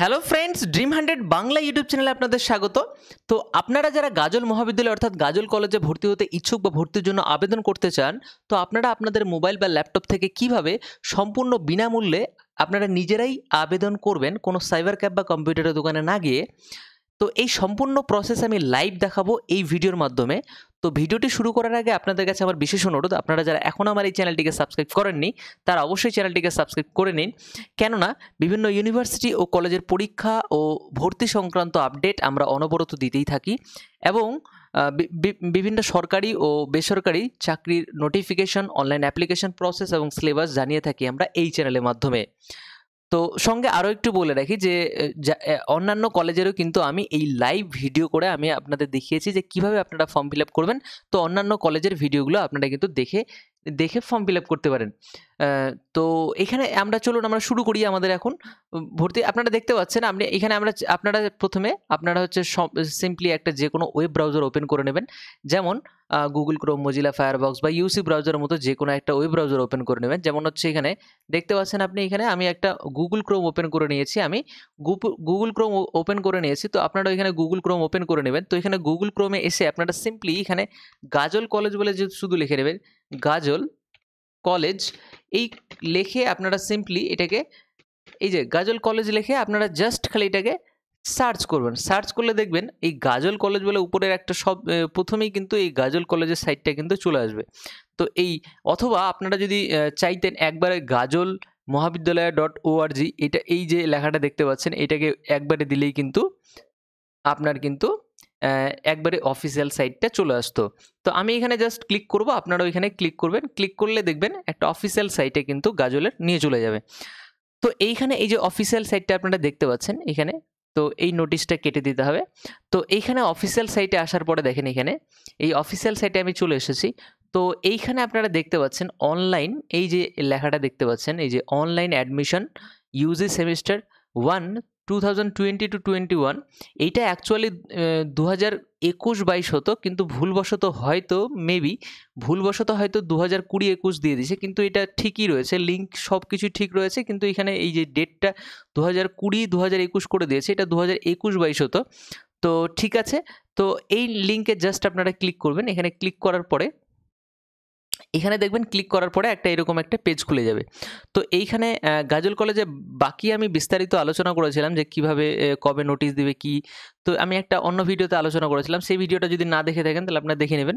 hello friends dream hundred Bangla YouTube চ্যানেলে আপনাদের স্বাগত তো আপনারা যারা গাজল মহাবিদ্যালয় অর্থাৎ গাজল কলেজে ভর্তি হতে ইচ্ছুক বা ভর্তির জন্য আবেদন করতে চান তো আপনারা আপনাদের মোবাইল বা ল্যাপটপ থেকে কিভাবে সম্পূর্ণ বিনামূল্যে আপনারা নিজেরাই আবেদন করবেন কোনো সাইবার ক্যাব বা কম্পিউটারের দোকানে না গিয়ে তো এই সম্পূর্ণ প্রসেস আমি লাইভ দেখাবো এই ভিডিওর মাধ্যমে তো ভিডিওটি শুরু করার আগে আপনাদের কাছে আমার বিশেষ অনুরোধ আপনারা যারা এখন আমার এই চ্যানেলটিকে সাবস্ক্রাইব করেননি তারা অবশ্যই চ্যানেলটিকে সাবস্ক্রাইব করে নিন কেননা বিভিন্ন ইউনিভার্সিটি ও কলেজের পরীক্ষা ও ভর্তি সংক্রান্ত আপডেট আমরা অনবরত দিতেই থাকি এবং বিভিন্ন সরকারি ও বেসরকারি চাকরির নোটিফিকেশন অনলাইন অ্যাপ্লিকেশন প্রসেস এবং সিলেবাস জানিয়ে থাকি আমরা এই চ্যানেলের মাধ্যমে তো সঙ্গে আরও একটু বলে রাখি যে অন্যান্য কলেজেরও কিন্তু আমি এই লাইভ ভিডিও করে আমি আপনাদের দেখিয়েছি যে কিভাবে আপনারা ফর্ম ফিল আপ করবেন তো অন্যান্য কলেজের ভিডিওগুলো আপনারা কিন্তু দেখে দেখে ফর্ম ফিল আপ করতে পারেন তো এখানে আমরা চলুন আমরা শুরু করি আমাদের এখন ভর্তি আপনারা দেখতে পাচ্ছেন আপনি এখানে আমরা আপনারা প্রথমে আপনারা হচ্ছে সিম্পলি একটা যে কোনো ওয়েব ব্রাউজার ওপেন করে নেবেন যেমন গুগল ক্রোম মজিলা ফায়ারবক্স বা ইউসি ব্রাউজারের মতো যে কোনো একটা ওয়েব ব্রাউজার ওপেন করে নেবেন যেমন হচ্ছে এখানে দেখতে পাচ্ছেন আপনি এখানে আমি একটা গুগল ক্রোম ওপেন করে নিয়েছি আমি গুগল ক্রোম ওপেন করে নিয়েছি তো আপনারা এখানে গুগল ক্রোম ওপেন করে নেবেন তো এখানে গুগল ক্রোমে এসে আপনারা সিম্পলি এখানে গাজল কলেজ বলে যে শুধু লিখে নেবেন গাজল কলেজ এই লেখে আপনারা সিম্পলি এটাকে এই যে গাজল কলেজ লেখে আপনারা জাস্ট খালি এটাকে সার্চ করবেন সার্চ করলে দেখবেন এই গাজল কলেজ বলে উপরের একটা সব প্রথমেই কিন্তু এই গাজল কলেজের সাইটটা কিন্তু চলে আসবে তো এই অথবা আপনারা যদি চাইতেন একবারে গাজল মহাবিদ্যালয় ডট ওআরজি এটা এই যে লেখাটা দেখতে পাচ্ছেন এটাকে একবারে দিলেই কিন্তু আপনার কিন্তু একবারে অফিসিয়াল সাইটটা চলে আসতো তো আমি এখানে জাস্ট ক্লিক করব আপনারা ওইখানে ক্লিক করবেন ক্লিক করলে দেখবেন একটা অফিসিয়াল সাইটে কিন্তু গাজলের নিয়ে চলে যাবে তো এইখানে এই যে অফিসিয়াল সাইটটা আপনারা দেখতে পাচ্ছেন এখানে তো এই নোটিশটা কেটে দিতে হবে তো এইখানে অফিসিয়াল সাইটে আসার পরে দেখেন এখানে এই অফিসিয়াল সাইটে আমি চলে এসেছি তো এইখানে আপনারা দেখতে পাচ্ছেন অনলাইন এই যে লেখাটা দেখতে পাচ্ছেন এই যে online admission UG semester one two thousand twenty two twenty one এইটা অ্যাকচুয়ালি দু হাজার একুশ বাইশ হতো কিন্তু ভুলবশত হয়তো মেবি ভুলবশত হয়তো দু হাজার কুড়ি একুশ দিয়ে দিয়েছে কিন্তু এটা ঠিকই রয়েছে লিঙ্ক সব কিছুই ঠিক রয়েছে কিন্তু এখানে এই যে ডেটটা দু হাজার কুড়ি দু হাজার একুশ করে দিয়েছে এটা দু হাজার একুশ বাইশ হতো তো ঠিক আছে তো এই লিঙ্কে জাস্ট আপনারা ক্লিক করবেন এখানে ক্লিক করার পরে এখানে দেখবেন ক্লিক করার পরে একটা এরকম একটা পেজ খুলে যাবে তো এইখানে গাজল কলেজে বাকি আমি বিস্তারিত আলোচনা করেছিলাম যে কিভাবে কবে নোটিশ দিবে কি তো আমি একটা অন্য ভিডিওতে আলোচনা করেছিলাম সেই ভিডিওটা যদি না দেখে থাকেন তাহলে আপনারা দেখে নেবেন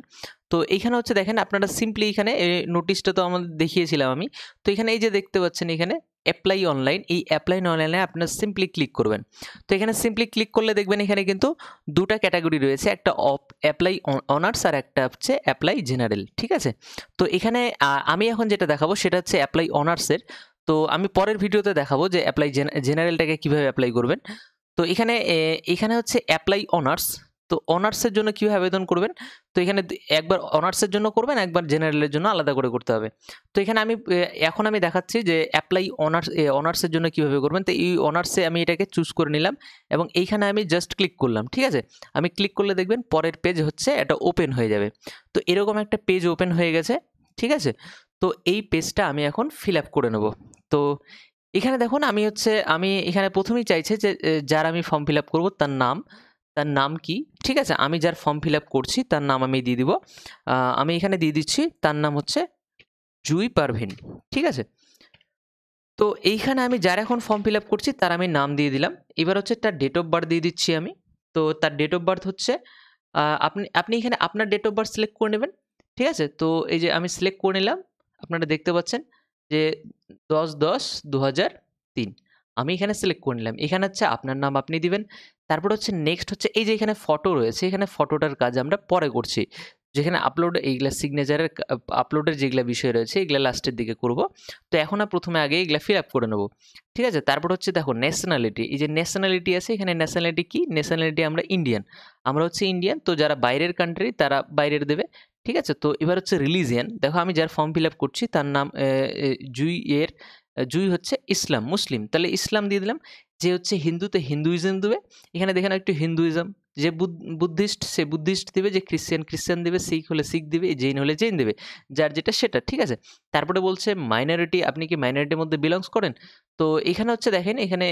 তো এইখানে হচ্ছে দেখেন আপনারা সিম্পলি এখানে নোটিশটা তো আমাদের দেখিয়েছিলাম আমি তো এখানে এই যে দেখতে পাচ্ছেন এখানে অ্যাপ্লাই অনলাইন এই অ্যাপ্লাই অনলাইনে আপনার সিম্পলি ক্লিক করবেন তো এখানে সিম্পলি ক্লিক করলে দেখবেন এখানে কিন্তু দুটা ক্যাটাগরি রয়েছে একটা অ্যাপ্লাই অনার্স আর একটা হচ্ছে অ্যাপ্লাই জেনারেল ঠিক আছে তো এখানে আমি এখন যেটা দেখাবো সেটা হচ্ছে অ্যাপ্লাই অনার্সের তো আমি পরের ভিডিওতে দেখাবো যে অ্যাপ্লাই জেনারেলটাকে কীভাবে অ্যাপ্লাই করবেন তো এখানে এখানে হচ্ছে অ্যাপ্লাই অনার্স তো অনার্সের জন্য কীভাবে আবেদন করবেন তো এখানে একবার অনার্সের জন্য করবেন একবার জেনারেলের জন্য আলাদা করে করতে হবে তো এখানে আমি এখন আমি দেখাচ্ছি যে অ্যাপ্লাই অনার্স অনার্সের জন্য কীভাবে করবেন তো এই অনার্সে আমি এটাকে চুজ করে নিলাম এবং এইখানে আমি জাস্ট ক্লিক করলাম ঠিক আছে আমি ক্লিক করলে দেখবেন পরের পেজ হচ্ছে এটা ওপেন হয়ে যাবে তো এরকম একটা পেজ ওপেন হয়ে গেছে ঠিক আছে তো এই পেজটা আমি এখন ফিল আপ করে নেব তো এখানে দেখুন আমি হচ্ছে আমি এখানে প্রথমেই চাইছে যে যার আমি ফর্ম ফিল আপ করবো তার নাম তার নাম কি ঠিক আছে আমি যার ফর্ম ফিল আপ করছি তার নাম আমি দিয়ে দিব আমি এখানে দিয়ে দিচ্ছি তার নাম হচ্ছে জুই পারভিন ঠিক আছে তো এইখানে আমি যার এখন ফর্ম ফিল আপ করছি তার আমি নাম দিয়ে দিলাম এবার হচ্ছে তার ডেট অফ বার্থ দিয়ে দিচ্ছি আমি তো তার ডেট অফ বার্থ হচ্ছে আপনি আপনি এখানে আপনার ডেট অফ বার্থ সিলেক্ট করে নেবেন ঠিক আছে তো এই যে আমি সিলেক্ট করে নিলাম আপনারা দেখতে পাচ্ছেন যে দশ দশ দু হাজার তিন আমি এখানে সিলেক্ট করে নিলাম এখানে হচ্ছে আপনার নাম আপনি দিবেন তারপর হচ্ছে নেক্সট হচ্ছে এই যে এখানে ফটো রয়েছে এখানে ফটোটার কাজ আমরা পরে করছি যেখানে আপলোড এইগুলা সিগনেচারের আপলোডের যেগুলো বিষয় রয়েছে এগুলো লাস্টের দিকে করব তো এখন প্রথমে আগে এগুলো ফিল আপ করে নেব ঠিক আছে তারপর হচ্ছে দেখো ন্যাশনালিটি এই যে ন্যাশনালিটি আছে এখানে ন্যাশনালিটি কি ন্যাশনালিটি আমরা ইন্ডিয়ান আমরা হচ্ছে ইন্ডিয়ান তো যারা বাইরের কান্ট্রি তারা বাইরের দেবে ঠিক আছে তো এবার হচ্ছে রিলিজিয়ান দেখো আমি যার ফর্ম ফিল আপ করছি তার নাম জুই এর জুই হচ্ছে ইসলাম মুসলিম তাহলে ইসলাম দিয়ে দিলাম যে হচ্ছে হিন্দুতে হিন্দুইজম দেবে এখানে দেখেন একটু হিন্দুইজম যে বুদ্ধিস্ট সে বুদ্ধিস্ট দেবে যে খ্রিস্টান খ্রিস্টান দেবে শিখ হলে শিখ দেবে জৈন হলে জৈন দেবে যার যেটা সেটা ঠিক আছে তারপরে বলছে মাইনরিটি আপনি কি মাইনরিটির মধ্যে বিলংস করেন তো এখানে হচ্ছে দেখেন এখানে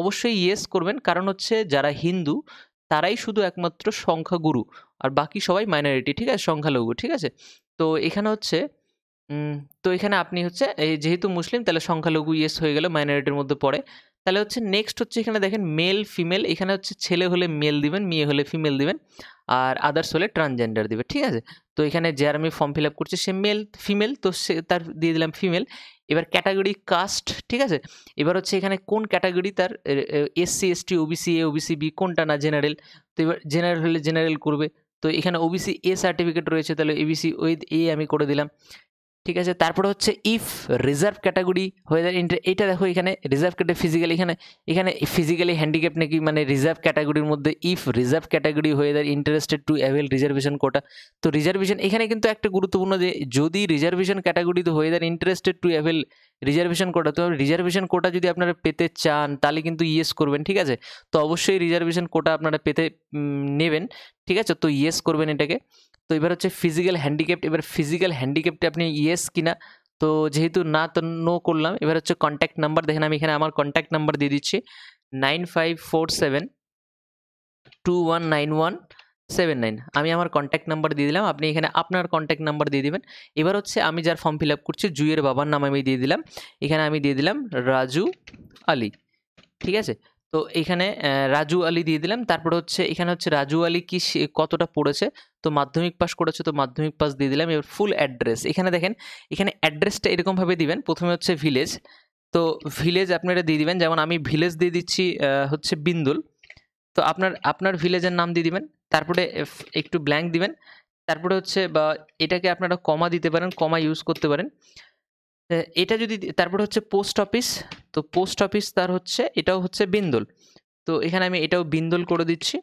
অবশ্যই ইয়েস করবেন কারণ হচ্ছে যারা হিন্দু তারাই শুধু একমাত্র সংখ্যাগুরু আর বাকি সবাই মাইনরিটি ঠিক আছে সংখ্যালঘু ঠিক আছে তো এখানে হচ্ছে তো এখানে আপনি হচ্ছে এই যেহেতু মুসলিম তাহলে সংখ্যালঘু ইয়েস হয়ে গেল মাইনরিটির মধ্যে পড়ে তাহলে হচ্ছে নেক্সট হচ্ছে এখানে দেখেন মেল ফিমেল এখানে হচ্ছে ছেলে হলে মেল দিবেন মেয়ে হলে ফিমেল দিবেন আর আদার্স হলে ট্রান্সজেন্ডার দেবে ঠিক আছে তো এখানে যে আমি ফর্ম ফিল আপ করছি সে মেল ফিমেল তো সে তার দিয়ে দিলাম ফিমেল এবার ক্যাটাগরি কাস্ট ঠিক আছে এবার হচ্ছে এখানে কোন ক্যাটাগরি তার SC ST OBC A OBC B কোনটা না জেনারেল তো এবার জেনারেল হলে জেনারেল করবে তো এখানে ওবিসি এ সার্টিফিকেট রয়েছে তাহলে এবিসি ওই এ আমি করে দিলাম ঠিক আছে তারপরে হচ্ছে if reserve category whether inter এটা দেখো এখানে রিজার্ভ ক্যাটাগরি ফিজিক্যালি এখানে এখানে ফিজিক্যালি হ্যান্ডিক্যাপ নাকি মানে রিজার্ভ ক্যাটাগরির মধ্যে ইফ রিজার্ভ ক্যাটাগরি হয়ে whether interested to avail reservation quota তো রিজার্ভেশন এখানে কিন্তু একটা গুরুত্বপূর্ণ যে যদি রিজার্ভেশন ক্যাটাগরি তো হয়ে whether interested to avail reservation quota তো রিজার্ভেশন কোটা যদি আপনারা পেতে চান তাহলে কিন্তু ইয়েস করবেন ঠিক আছে তো অবশ্যই রিজার্ভেশন কোটা আপনারা পেতে নেবেন ঠিক আছে তো ইয়েস করবেন এটাকে তো এবার হচ্ছে ফিজিক্যাল হ্যান্ডিক্যাপ্ট এবার ফিজিক্যাল হ্যান্ডিক্যাপ্টে আপনি ইয়েস কিনা তো যেহেতু না তো নো করলাম এবার হচ্ছে কন্ট্যাক্ট নাম্বার দেখেন আমি এখানে আমার কন্ট্যাক্ট নাম্বার দিয়ে দিচ্ছি nine five four seven two one nine one seven nine আমি আমার কন্ট্যাক্ট নাম্বার দিয়ে দিলাম আপনি এখানে আপনার কন্ট্যাক্ট নাম্বার দিয়ে দেবেন এবার হচ্ছে আমি যার ফর্ম ফিল আপ করছি জুয়ের বাবার নাম আমি দিয়ে দিলাম এখানে আমি দিয়ে দিলাম রাজু আলী ঠিক আছে তো এখানে রাজু আলী দিয়ে দিলাম তারপরে হচ্ছে এখানে হচ্ছে রাজু আলী কি কতটা পড়েছে তো মাধ্যমিক পাস করেছে তো মাধ্যমিক পাস দিয়ে দিলাম এবার ফুল অ্যাড্রেস এখানে দেখেন এখানে অ্যাড্রেসটা এরকমভাবে দিবেন প্রথমে হচ্ছে ভিলেজ তো ভিলেজ আপনি এটা দিয়ে দিবেন যেমন আমি ভিলেজ দিয়ে দিচ্ছি হচ্ছে বিন্দুল তো আপনার আপনার ভিলেজের নাম দিয়ে দিবেন তারপরে একটু ব্ল্যাঙ্ক দিবেন তারপরে হচ্ছে বা এটাকে আপনারা কমা দিতে পারেন কমা ইউজ করতে পারেন এটা যদি তারপরে হচ্ছে পোস্ট অফিস তো পোস্ট অফিস তার হচ্ছে এটাও হচ্ছে বিন্দুল তো এখানে আমি এটাও বিন্দুল করে দিচ্ছি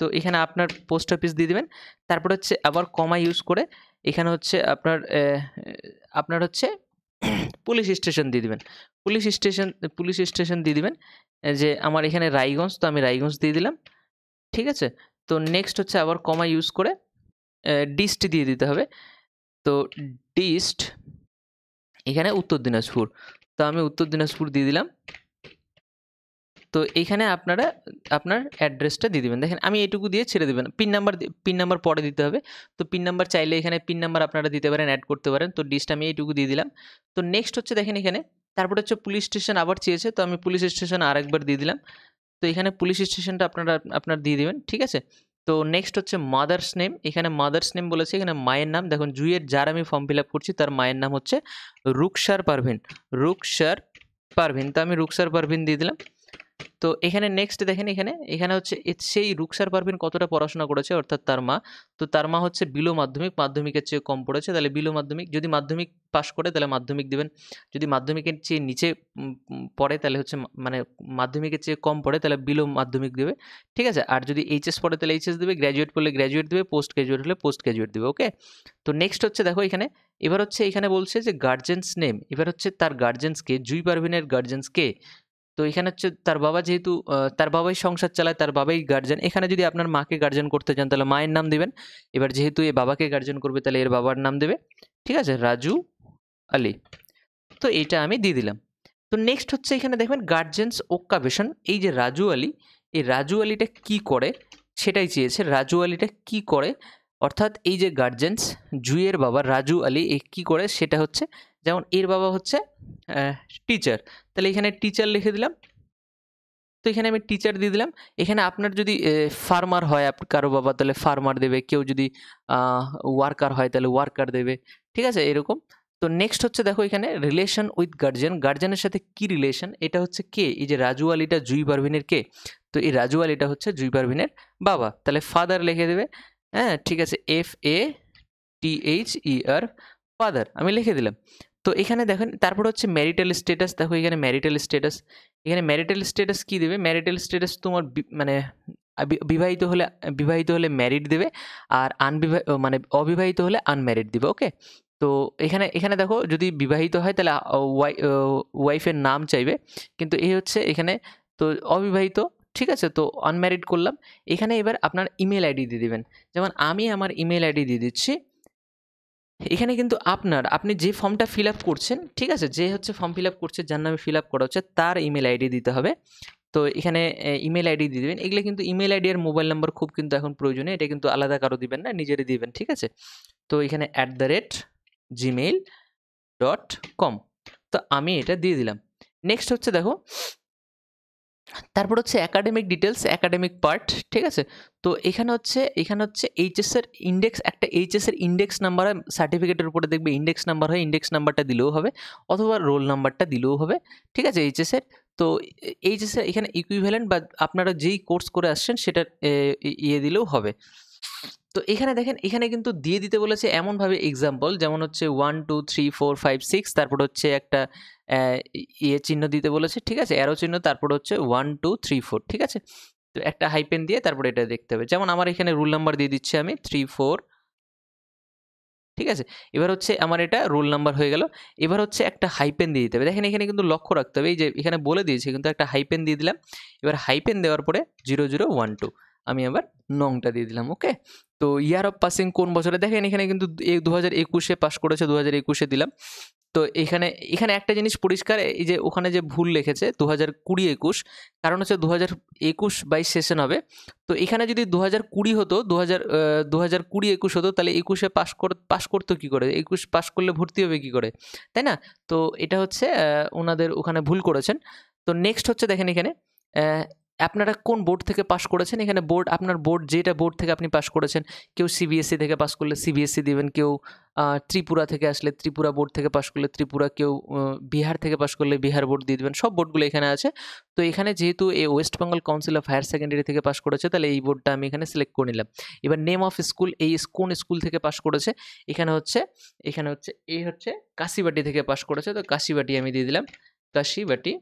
তো এখানে আপনার পোস্ট অফিস দিয়ে দেবেন তারপর হচ্ছে আবার কমা ইউজ করে এখানে হচ্ছে আপনার আপনার হচ্ছে পুলিশ স্টেশন দিয়ে দেবেন পুলিশ স্টেশন পুলিশ স্টেশন দিয়ে দেবেন যে আমার এখানে রায়গঞ্জ তো আমি রায়গঞ্জ দিয়ে দিলাম ঠিক আছে তো নেক্সট হচ্ছে আবার কমা ইউজ করে ডিস্ট দিয়ে দিতে হবে তো ডিস্ট এখানে উত্তর দিনাজপুর তো আমি উত্তর দিনাজপুর দিয়ে দিলাম তো এইখানে আপনারা আপনার অ্যাড্রেসটা দিয়ে দেবেন দেখেন আমি এটুকু দিয়ে ছেড়ে দেবেন পিন নাম্বার পিন নাম্বার পরে দিতে হবে তো পিন নাম্বার চাইলে এখানে পিন নাম্বার আপনারা দিতে পারেন অ্যাড করতে পারেন তো ডিস্ট আমি এইটুকু দিয়ে দিলাম তো নেক্সট হচ্ছে দেখেন এখানে তারপরে হচ্ছে পুলিশ স্টেশন আবার চেয়েছে তো আমি পুলিশ স্টেশন আরেকবার দিয়ে দিলাম তো এখানে পুলিশ স্টেশনটা আপনারা আপনার দিয়ে দেবেন ঠিক আছে তো নেক্সট হচ্ছে মাদার্স নেম এখানে মাদার্স নেম বলেছে এখানে মায়ের নাম দেখুন জুইয়ের যার আমি ফর্ম ফিল আপ করছি তার মায়ের নাম হচ্ছে রুকসার পারভিন রুকসার পারভিন তো আমি রুকসার পারভিন দিয়ে দিলাম তো এখানে নেক্সট দেখেন এখানে এখানে হচ্ছে সেই রুকসার পারভিন কতটা পড়াশোনা করেছে অর্থাৎ তার মা তো তার মা হচ্ছে বিলো মাধ্যমিক মাধ্যমিকের চেয়ে কম পড়েছে তাহলে বিলো মাধ্যমিক যদি মাধ্যমিক পাশ করে তাহলে মাধ্যমিক দেবেন যদি মাধ্যমিকের চেয়ে নিচে পড়ে তাহলে হচ্ছে মানে মাধ্যমিকের চেয়ে কম পড়ে তাহলে বিলো মাধ্যমিক দেবে ঠিক আছে আর যদি এইচএস পড়ে তাহলে এইচএস দেবে গ্র্যাজুয়েট পড়লে গ্র্যাজুয়েট দেবে পোস্ট গ্র্যাজুয়েট হলে পোস্ট গ্র্যাজুয়েট দেবে ওকে তো নেক্সট হচ্ছে দেখো এখানে এবার হচ্ছে এখানে বলছে যে গার্জেন্স নেম এবার হচ্ছে তার গার্জেন্স কে জুই পারভিনের গার্জেন্স কে তো এখানে হচ্ছে তার বাবা যেহেতু তার বাবাই সংসার চালায় তার বাবাই গার্জেন এখানে যদি আপনার মাকে গার্জেন করতে চান তাহলে মায়ের নাম দেবেন এবার যেহেতু এ বাবাকে গার্জেন করবে তাহলে এর বাবার নাম দেবে ঠিক আছে রাজু আলী তো এইটা আমি দিয়ে দিলাম তো নেক্সট হচ্ছে এখানে দেখবেন গার্জেন্স ওকাবেশন এই যে রাজু আলী এই রাজু আলীটা কী করে সেটাই চেয়েছে রাজু আলীটা কী করে অর্থাৎ এই যে গার্জেন্স জুয়ের বাবা রাজু আলী এ কী করে সেটা হচ্ছে যেমন এর বাবা হচ্ছে টিচার তাহলে এখানে টিচার লিখে দিলাম তো এখানে আমি টিচার দিয়ে দিলাম এখানে আপনার যদি ফার্মার হয় কারো বাবা তাহলে ফার্মার দেবে কেউ যদি ওয়ার্কার হয় তাহলে ওয়ার্কার দেবে ঠিক আছে এরকম তো নেক্সট হচ্ছে দেখো এখানে রিলেশন উইথ গার্জিয়ান গার্জিয়ানের সাথে কি রিলেশন এটা হচ্ছে কে এই যে রাজু আলীটা জুই পারভিনের কে তো এই রাজু আলীটা হচ্ছে জুই পারভিনের বাবা তাহলে ফাদার লিখে দেবে হ্যাঁ ঠিক আছে F A T H E R father আমি লিখে দিলাম তো এখানে দেখেন তারপর হচ্ছে ম্যারিটাল স্ট্যাটাস দেখো এখানে ম্যারিটাল স্ট্যাটাস এখানে ম্যারিটাল স্ট্যাটাস কী দেবে ম্যারিটাল স্ট্যাটাস তোমার মানে বিবাহিত হলে বিবাহিত হলে ম্যারিড দেবে আর আনবিবাহ মানে অবিবাহিত হলে আনম্যারিড দেবে ওকে তো এখানে এখানে দেখো যদি বিবাহিত হয় তাহলে ওয়াইফের নাম চাইবে কিন্তু এই হচ্ছে এখানে তো অবিবাহিত ঠিক আছে তো আনম্যারিড করলাম এখানে এবার আপনার ইমেল আইডি দিয়ে দেবেন যেমন আমি আমার ইমেল আইডি দিয়ে দিচ্ছি এখানে কিন্তু আপনার আপনি যে ফর্মটা ফিল আপ করছেন ঠিক আছে যে হচ্ছে ফর্ম ফিল আপ করছে যার নামে ফিল আপ করা হচ্ছে তার ইমেল আইডি দিতে হবে তো এখানে ইমেল আইডি দিয়ে দেবেন এগুলো কিন্তু ইমেল আইডি আর মোবাইল নাম্বার খুব কিন্তু এখন প্রয়োজনীয় এটা কিন্তু আলাদা কারো দিবেন না নিজেরই দিবেন ঠিক আছে তো এখানে at the rate Gmail dot com তো আমি এটা দিয়ে দিলাম নেক্সট হচ্ছে দেখো তারপর হচ্ছে অ্যাকাডেমিক ডিটেলস অ্যাকাডেমিক পার্ট ঠিক আছে তো এখানে হচ্ছে এখানে হচ্ছে এইচএসের ইন্ডেক্স একটা এইচএসের ইন্ডেক্স নাম্বার হয় সার্টিফিকেটের উপরে দেখবে ইন্ডেক্স নাম্বার হয় ইন্ডেক্স নাম্বারটা দিলেও হবে অথবা রোল নাম্বারটা দিলেও হবে ঠিক আছে এইচএসের তো এইচএসের এখানে ইকুইভ্যালেন্ট বা আপনারা যেই কোর্স করে আসছেন সেটার ইয়ে দিলেও হবে তো এখানে দেখেন এখানে কিন্তু দিয়ে দিতে বলেছে এমনভাবে এক্সাম্পল যেমন হচ্ছে one two three four five six তারপর হচ্ছে একটা ইয়ে চিহ্ন দিতে বলেছে ঠিক আছে অ্যারো চিহ্ন তারপর হচ্ছে ওয়ান টু থ্রি ফোর ঠিক আছে তো একটা হাইপেন দিয়ে তারপর এটা দেখতে হবে যেমন আমার এখানে রুল নাম্বার দিয়ে দিচ্ছি আমি থ্রি ফোর ঠিক আছে এবার হচ্ছে আমার এটা রোল নাম্বার হয়ে গেল এবার হচ্ছে একটা হাইপেন দিয়ে দিতে হবে দেখেন এখানে কিন্তু লক্ষ্য রাখতে হবে এই যে এখানে বলে দিয়েছে কিন্তু একটা হাইপেন দিয়ে দিলাম এবার হাইপেন দেওয়ার পরে জিরো জিরো ওয়ান টু আমি আবার নংটা দিয়ে দিলাম ওকে তো ইয়ার অফ পাসিং কোন বছরে দেখেন এখানে কিন্তু দু হাজার একুশে পাস করেছে দু হাজার একুশে দিলাম তো এখানে এখানে একটা জিনিস পরিষ্কার এই যে ওখানে যে ভুল লিখেছে দু হাজার কুড়ি একুশ কারণ হচ্ছে দু হাজার একুশ বাইশ সেশন হবে তো এখানে যদি দু হাজার কুড়ি হতো দু হাজার দু হাজার কুড়ি একুশ হতো তাহলে একুশে পাস কর পাস করতো কী করে একুশ পাস করলে ভর্তি হবে কী করে তাই না তো এটা হচ্ছে ওনাদের ওখানে ভুল করেছেন তো নেক্সট হচ্ছে দেখেন এখানে আপনারা কোন বোর্ড থেকে পাস করেছেন এখানে বোর্ড আপনার বোর্ড যেটা বোর্ড থেকে আপনি পাস করেছেন কেউ সিবিএসসি e থেকে পাস করলে সিবিএসসি e দেবেন কেউ ত্রিপুরা থেকে আসলে ত্রিপুরা বোর্ড থেকে পাস করলে ত্রিপুরা কেউ বিহার থেকে পাস করলে বিহার বোর্ড দিয়ে দেবেন সব বোর্ডগুলো এখানে আছে তো এখানে যেহেতু এই West Bengal council of higher secondary থেকে পাস করেছে তাহলে এই বোর্ডটা আমি এখানে সিলেক্ট করে নিলাম এবার নেম অফ স্কুল এই কোন স্কুল থেকে পাস করেছে এখানে হচ্ছে এখানে হচ্ছে এই হচ্ছে কাশিবাটি থেকে পাস করেছে তো কাশিবাটি আমি দিয়ে দিলাম কাশিবাটি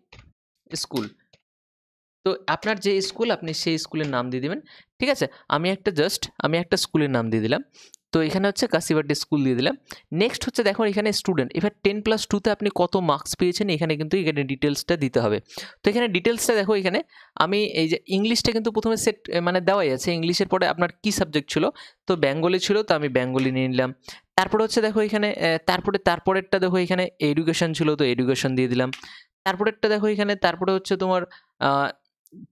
স্কুল তো আপনার যে স্কুল আপনি সেই স্কুলের নাম দিয়ে দেবেন ঠিক আছে আমি একটা জাস্ট আমি একটা স্কুলের নাম দিয়ে দিলাম তো এখানে হচ্ছে কাশিবাড্ডি স্কুল দিয়ে দিলাম নেক্সট হচ্ছে দেখো এখানে স্টুডেন্ট এবার টেন প্লাস টুতে আপনি কত মার্কস পেয়েছেন এখানে কিন্তু এখানে ডিটেলসটা দিতে হবে তো এখানে ডিটেলসটা দেখো এখানে আমি এই যে ইংলিশটা কিন্তু প্রথমে সেট মানে দেওয়াই আছে ইংলিশের পরে আপনার কি সাবজেক্ট ছিল তো বেঙ্গলি ছিল তো আমি বেঙ্গলি নিয়ে নিলাম তারপরে হচ্ছে দেখো এখানে তারপরে তারপরেরটা দেখো এখানে এডুকেশন ছিল তো এডুকেশন দিয়ে দিলাম তারপরেরটা দেখো এখানে তারপরে হচ্ছে তোমার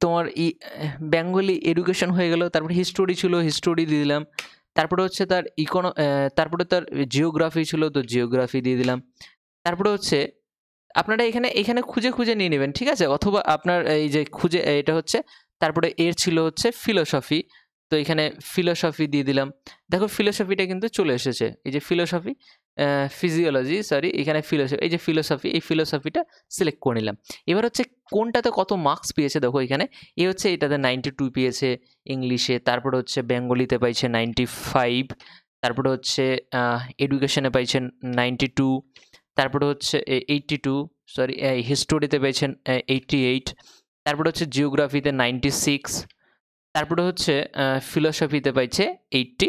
তোমার ই বেঙ্গলি এডুকেশন হয়ে গেল তারপরে হিস্টোরি ছিল হিস্টোরি দিয়ে দিলাম তারপরে হচ্ছে তার ইকোনো তারপরে তার জিওগ্রাফি ছিল তো জিওগ্রাফি দিয়ে দিলাম তারপরে হচ্ছে আপনারা এখানে এখানে খুঁজে খুঁজে নিয়ে নেবেন ঠিক আছে অথবা আপনার এই যে খুঁজে এটা হচ্ছে তারপরে এর ছিল হচ্ছে ফিলোসফি তো এখানে ফিলোসফি দিয়ে দিলাম দেখো ফিলোসফিটা কিন্তু চলে এসেছে এই যে ফিলোসফি ফিজিওলজি সরি এখানে ফিলোসফি এই যে ফিলোসফি এই ফিলোসফিটা সিলেক্ট করে নিলাম এবার হচ্ছে কোনটাতে কত মার্কস পেয়েছে দেখো এখানে এ হচ্ছে এটাতে নাইনটি টু পেয়েছে ইংলিশে তারপরে হচ্ছে বেঙ্গলিতে পাইছে নাইনটি ফাইভ তারপরে হচ্ছে এডুকেশনে পাইছেন নাইনটি টু তারপরে হচ্ছে এইটটি টু সরি হিস্টোরিতে পেয়েছেন এইটটি এইট তারপরে হচ্ছে জিওগ্রাফিতে নাইনটি সিক্স তারপরে হচ্ছে ফিলোসফিতে পাইছে এইটটি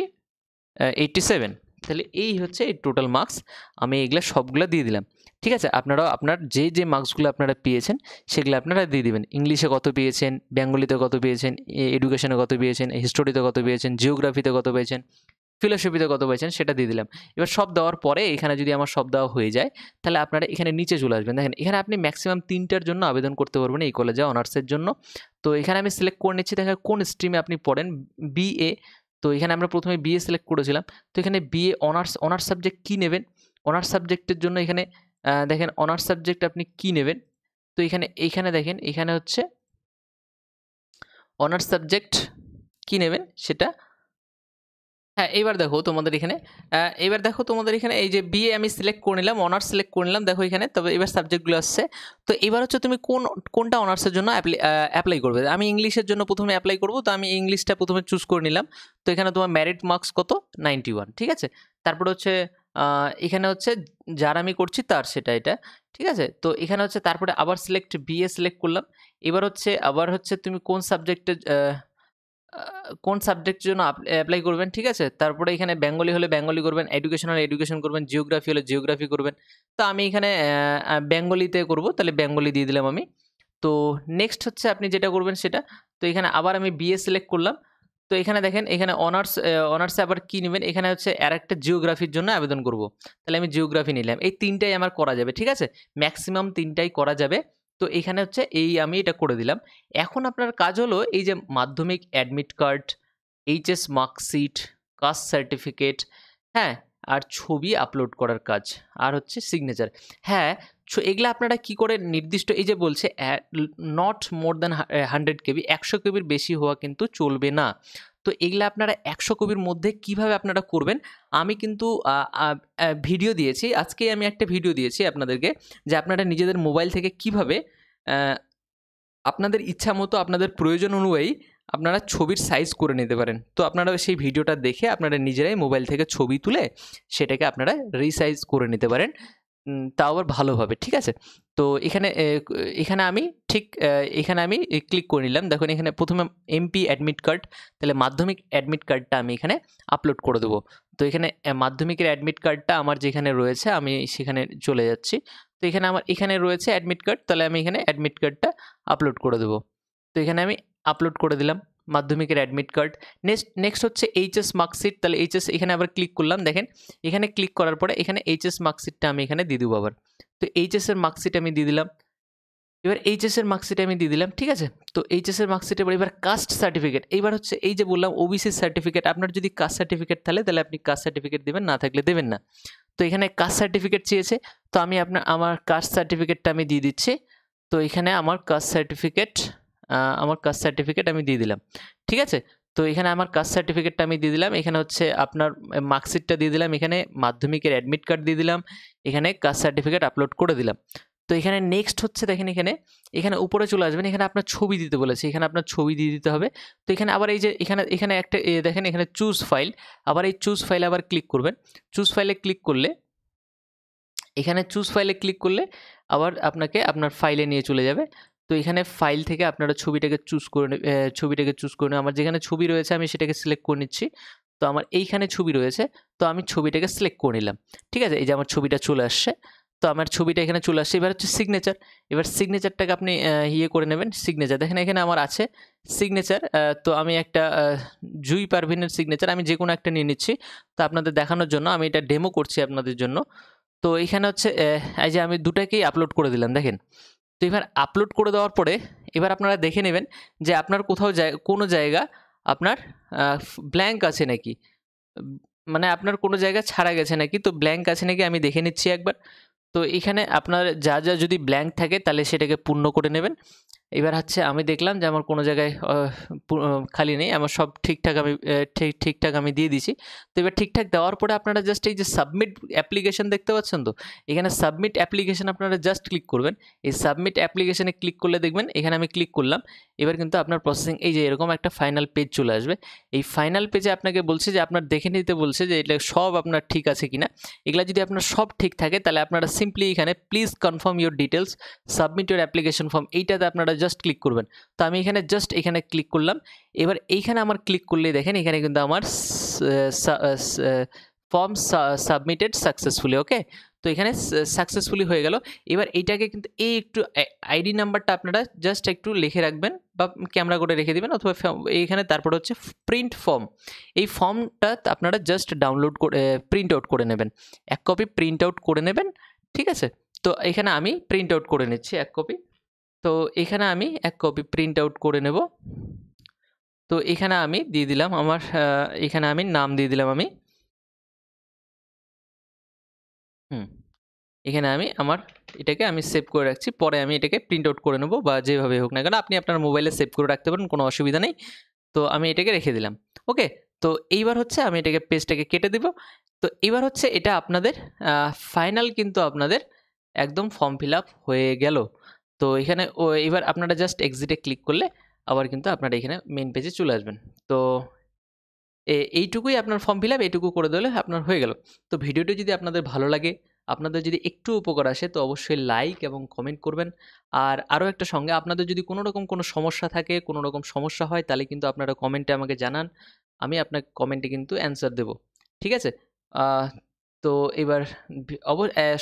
এইটটি সেভেন তাহলে এই হচ্ছে এই টোটাল মার্কস আমি এগুলো সবগুলো দিয়ে দিলাম ঠিক আছে আপনারাও আপনার যে যে মার্কসগুলো আপনারা পেয়েছেন সেগুলো আপনারা দিয়ে দেবেন ইংলিশে কত পেয়েছেন বেঙ্গলিতে কত পেয়েছেন এডুকেশনে কত পেয়েছেন হিস্টোরিতে কত পেয়েছেন জিওগ্রাফিতে কত পেয়েছেন ফিলোসফিতে কত পেয়েছেন সেটা দিয়ে দিলাম এবার সব দেওয়ার পরে এখানে যদি আমার সব দেওয়া হয়ে যায় তাহলে আপনারা এখানে নিচে চলে আসবেন দেখেন এখানে আপনি ম্যাক্সিমাম তিনটার জন্য আবেদন করতে পারবেন এই কলেজে অনার্সের জন্য তো এখানে আমি সিলেক্ট করে নিচ্ছি দেখেন কোন স্ট্রিমে আপনি পড়েন বিএ তো এখানে আমরা প্রথমে বিএ সিলেক্ট করেছিলাম তো এখানে বিএ অনার্স অনার্স সাবজেক্ট কী নেবেন অনার্স সাবজেক্টের জন্য এখানে দেখেন অনার্স সাবজেক্ট আপনি কি নেবেন তো এখানে এইখানে দেখেন এখানে হচ্ছে অনার্স সাবজেক্ট কি নেবেন সেটা হ্যাঁ এইবার দেখো তোমাদের এখানে এবার দেখো তোমাদের এখানে এই যে বিএ আমি সিলেক্ট করে নিলাম অনার্স সিলেক্ট করে নিলাম দেখো এখানে তবে এবার সাবজেক্টগুলো আসছে তো এবার হচ্ছে তুমি কোন কোনটা অনার্সের জন্য অ্যাপ্লাই করবে আমি ইংলিশের জন্য প্রথমে অ্যাপ্লাই করবো তো আমি ইংলিশটা প্রথমে চুজ করে নিলাম তো এখানে তোমার ম্যারিট মার্কস কত নাইনটি ওয়ান ঠিক আছে তারপরে হচ্ছে এখানে হচ্ছে যার আমি করছি তার সেটা এটা ঠিক আছে তো এখানে হচ্ছে তারপরে আবার সিলেক্ট বিএ সিলেক্ট করলাম এবার হচ্ছে আবার হচ্ছে তুমি কোন সাবজেক্টে কোন সাবজেক্টের জন্য অ্যাপ্লাই করবেন ঠিক আছে তারপরে এখানে বেঙ্গলি হলে বেঙ্গলি করবেন এডুকেশন হলে এডুকেশন করবেন জিওগ্রাফি হলে জিওগ্রাফি করবেন তো আমি এখানে বেঙ্গলিতে করব তাহলে বেঙ্গলি দিয়ে দিলাম আমি তো নেক্সট হচ্ছে আপনি যেটা করবেন সেটা তো এখানে আবার আমি বিএ সিলেক্ট করলাম তো এখানে দেখেন এখানে অনার্স অনার্সে আবার কী নেবেন এখানে হচ্ছে আর একটা জিওগ্রাফির জন্য আবেদন করব তাহলে আমি জিওগ্রাফি নিলাম এই তিনটাই আমার করা যাবে ঠিক আছে ম্যাক্সিমাম তিনটাই করা যাবে তো এখানে হচ্ছে এই আমি এটা করে দিলাম এখন আপনার কাজ হলো এই যে Madhyamik admit card HS marksheet caste certificate হ্যাঁ আর ছবি আপলোড করার কাজ আর হচ্ছে সিগনেচার হ্যাঁ এগুলো আপনারা কি করে নির্দিষ্ট এই যে বলছে not more than hundred KB একশো কেবির বেশি হওয়া কিন্তু চলবে না তো এগুলো আপনারা একশো কপির মধ্যে কিভাবে আপনারা করবেন আমি কিন্তু ভিডিও দিয়েছি আজকে আমি একটা ভিডিও দিয়েছি আপনাদেরকে যে আপনারা নিজেদের মোবাইল থেকে কিভাবে আপনাদের ইচ্ছা মতো আপনাদের প্রয়োজন অনুযায়ী আপনারা ছবির সাইজ করে নিতে পারেন তো আপনারা সেই ভিডিওটা দেখে আপনারা নিজেরাই মোবাইল থেকে ছবি তুলে সেটাকে আপনারা রিসাইজ করে নিতে পারেন তাও আবার ভালো হবে ঠিক আছে তো এখানে এখানে আমি ঠিক এখানে আমি ক্লিক করে নিলাম দেখুন এখানে প্রথমে এমপি অ্যাডমিট কার্ড তাহলে মাধ্যমিক অ্যাডমিট কার্ডটা আমি এখানে আপলোড করে দেবো তো এখানে মাধ্যমিকের অ্যাডমিট কার্ডটা আমার যেখানে রয়েছে আমি সেখানে চলে যাচ্ছি তো এখানে আমার এখানে রয়েছে অ্যাডমিট কার্ড তাহলে আমি এখানে অ্যাডমিট কার্ডটা আপলোড করে দেবো তো এখানে আমি আপলোড করে দিলাম মাধ্যমিকের অ্যাডমিট কার্ড নেক্সট নেক্সট হচ্ছে এইচএস মার্কশিট তাহলে এইচএস এখানে আবার ক্লিক করলাম দেখেন এখানে ক্লিক করার পরে এখানে এইচএস মার্কশিটটা আমি এখানে দিয়ে দেবো আবার তো এইচএসের মার্কশিট আমি দিয়ে দিলাম এবার এইচএসের মার্কশিটে আমি দিয়ে দিলাম ঠিক আছে তো এইচএসের মার্কশিটে এবার এবার কাস্ট সার্টিফিকেট এইবার হচ্ছে এই যে বললাম ওবিসি সার্টিফিকেট আপনার যদি কাস্ট সার্টিফিকেট থাকে তাহলে আপনি কাস্ট সার্টিফিকেট দেবেন না থাকলে দেবেন না তো এখানে কাস্ট সার্টিফিকেট চেয়েছে তো আমি আপনার আমার কাস্ট সার্টিফিকেটটা আমি দিয়ে দিচ্ছি তো এখানে আমার কাস্ট সার্টিফিকেট আমার কাস্ট সার্টিফিকেট আমি দিয়ে দিলাম ঠিক আছে তো এখানে আমার কাস্ট সার্টিফিকেটটা আমি দিয়ে দিলাম এখানে হচ্ছে আপনার মার্কশিটটা দিয়ে দিলাম এখানে মাধ্যমিকের অ্যাডমিট কার্ড দিয়ে দিলাম এখানে কাস্ট সার্টিফিকেট আপলোড করে দিলাম তো এখানে নেক্সট হচ্ছে দেখেন এখানে এখানে উপরে চলে আসবেন এখানে আপনার ছবি দিতে বলেছে এখানে আপনার ছবি দিয়ে দিতে হবে তো এখানে আবার এই যে এখানে এখানে একটা দেখেন এখানে চুজ ফাইল আবার এই চুজ ফাইলে আবার ক্লিক করবেন চুজ ফাইলে ক্লিক করলে এখানে চুজ ফাইলে ক্লিক করলে আবার আপনাকে আপনার ফাইলে নিয়ে চলে যাবে তো এখানে ফাইল থেকে আপনারা ছবিটাকে চুজ করে ছবিটাকে চুজ করে আমার যেখানে ছবি রয়েছে আমি সেটাকে সিলেক্ট করে নিচ্ছি তো আমার এইখানে ছবি রয়েছে তো আমি ছবিটাকে সিলেক্ট করে নিলাম ঠিক আছে এই যে আমার ছবিটা চলে আসছে তো আমার ছবিটা এখানে চলে আসছে এবার হচ্ছে সিগনেচার এবার সিগনেচারটাকে আপনি ইয়ে করে নেবেন সিগনেচার দেখেন এখানে আমার আছে সিগনেচার তো আমি একটা জুই পারভিনের সিগনেচার আমি যে কোনো একটা নিয়ে নিচ্ছি তো আপনাদের দেখানোর জন্য আমি এটা ডেমো করছি আপনাদের জন্য তো এখানে হচ্ছে এই যে আমি দুটাকেই আপলোড করে দিলাম দেখেন তো এবার আপলোড করে দেওয়ার পরে এবার আপনারা দেখে নেবেন যে আপনার কোথাও কোনো জায়গা আপনার ব্ল্যাঙ্ক আছে নাকি মানে আপনার কোনো জায়গা ছাড়া গেছে নাকি তো ব্ল্যাঙ্ক আছে নাকি আমি দেখে নিচ্ছি একবার তো এখানে আপনার যা যা যদি ব্ল্যাঙ্ক থাকে তাহলে সেটাকে পূর্ণ করে নেবেন এবার হচ্ছে আমি দেখলাম যে আমার কোনো জায়গায় খালি নেই আমার সব ঠিকঠাক আমি ঠিক ঠিকঠাক আমি দিয়ে দিছি তো এবার ঠিকঠাক দেওয়ার পরে আপনারা জাস্ট এই যে সাবমিট অ্যাপ্লিকেশন দেখতে পাচ্ছেন তো এখানে সাবমিট অ্যাপ্লিকেশন আপনারা জাস্ট ক্লিক করবেন এই সাবমিট অ্যাপ্লিকেশানে ক্লিক করলে দেখবেন এখানে আমি ক্লিক করলাম এবার কিন্তু আপনার প্রসেসিং এই যে এরকম একটা ফাইনাল পেজ চলে আসবে এই ফাইনাল পেজে আপনাকে বলছে যে আপনার দেখে নিতে বলছে যে এটা সব আপনার ঠিক আছে কিনা এগুলা যদি আপনার সব ঠিক থাকে তাহলে আপনারা সিম্পলি এখানে please confirm your details submit your application form এইটাতে আপনারা আপনারা জাস্ট ক্লিক করবেন তো আমি এখানে জাস্ট এখানে ক্লিক করলাম এবার এইখানে আমার ক্লিক করলেই দেখেন এখানে কিন্তু আমার ফর্ম সাবমিটেড সাকসেসফুলি ওকে তো এখানে সাকসেসফুলি হয়ে গেল এবার এইটাকে কিন্তু এই একটু আইডি নাম্বারটা আপনারা জাস্ট একটু লিখে রাখবেন বা ক্যামেরা করে রেখে দেবেন অথবা এইখানে তারপরে হচ্ছে প্রিন্ট ফর্ম এই ফর্মটা আপনারা জাস্ট ডাউনলোড করে প্রিন্ট আউট করে নেবেন এক কপি প্রিন্ট আউট করে নেবেন ঠিক আছে তো এখানে আমি প্রিন্ট আউট করে নিচ্ছি এক কপি তো এখানে আমি এক কপি প্রিন্ট আউট করে নেব তো এখানে আমি দিয়ে দিলাম আমার এখানে আমি নাম দিয়ে দিলাম আমি হুম এখানে আমি আমার এটাকে আমি সেভ করে রাখছি পরে আমি এটাকে প্রিন্ট আউট করে নেব বা যেভাবে হোক না কেন আপনি আপনার মোবাইলে সেভ করে রাখতে পারেন কোনো অসুবিধা নেই তো আমি এটাকে রেখে দিলাম ওকে তো এইবার হচ্ছে আমি এটাকে পেজটাকে কেটে দিব তো এইবার হচ্ছে এটা আপনাদের ফাইনাল কিন্তু আপনাদের একদম ফর্ম ফিল আপ হয়ে গেল তো এখানে ও এবার আপনারা জাস্ট এক্সিটে ক্লিক করলে আবার কিন্তু আপনারা এখানে মেন পেজে চলে আসবেন তো এইটুকুই আপনার ফর্ম ফিল আপ এইটুকু করে দিলে আপনার হয়ে গেল তো ভিডিওটি যদি আপনাদের ভালো লাগে আপনাদের যদি একটু উপকার আসে তো অবশ্যই লাইক এবং কমেন্ট করবেন আর আরও একটা সঙ্গে আপনাদের যদি কোনো রকম কোনো সমস্যা থাকে কোনো রকম সমস্যা হয় তাহলে কিন্তু আপনারা কমেন্টে আমাকে জানান আমি আপনার কমেন্টে কিন্তু অ্যান্সার দেব ঠিক আছে তো এবার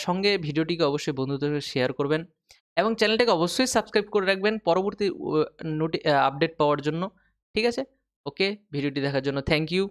সঙ্গে ভিডিওটিকে অবশ্যই বন্ধুদের শেয়ার করবেন এবং চ্যানেলটাকে অবশ্যই সাবস্ক্রাইব করে রাখবেন পরবর্তী নোটি আপডেট পাওয়ার জন্য ঠিক আছে ওকে ভিডিওটি দেখার জন্য থ্যাংক ইউ